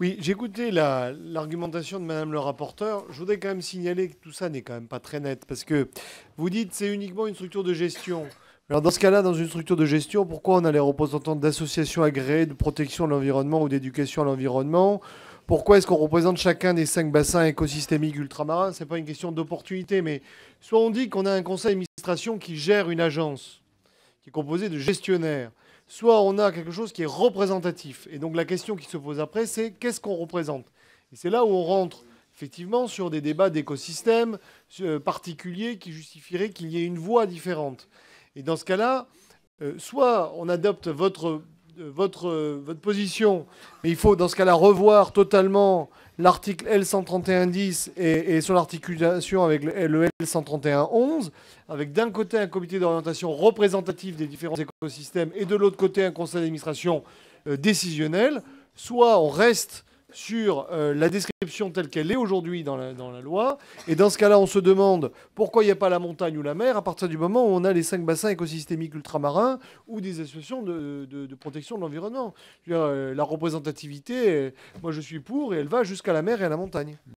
Oui, j'ai écouté l'argumentation de Madame le rapporteur. Je voudrais quand même signaler que tout ça n'est quand même pas très net parce que vous dites c'est uniquement une structure de gestion. Alors dans ce cas-là, dans une structure de gestion, pourquoi on a les représentants d'associations agréées de protection de l'environnement ou d'éducation à l'environnement Pourquoi est-ce qu'on représente chacun des cinq bassins écosystémiques ultramarins n'est pas une question d'opportunité, mais soit on dit qu'on a un conseil d'administration qui gère une agence, qui est composée de gestionnaires soit on a quelque chose qui est représentatif. Et donc la question qui se pose après, c'est qu'est-ce qu'on représente Et c'est là où on rentre effectivement sur des débats d'écosystèmes euh, particuliers qui justifieraient qu'il y ait une voie différente. Et dans ce cas-là, euh, soit on adopte votre votre, euh, votre position, mais il faut dans ce cas-là revoir totalement l'article L131-10 et, son articulation avec le L131-11, avec d'un côté un comité d'orientation représentatif des différents écosystèmes et de l'autre côté un conseil d'administration euh, décisionnel. Soit on reste sur euh, la description telle qu'elle est aujourd'hui dans la, loi. Et dans ce cas-là, on se demande pourquoi il n'y a pas la montagne ou la mer à partir du moment où on a les cinq bassins écosystémiques ultramarins ou des associations de, protection de l'environnement. Euh, la représentativité, euh, moi je suis pour et elle va jusqu'à la mer et à la montagne.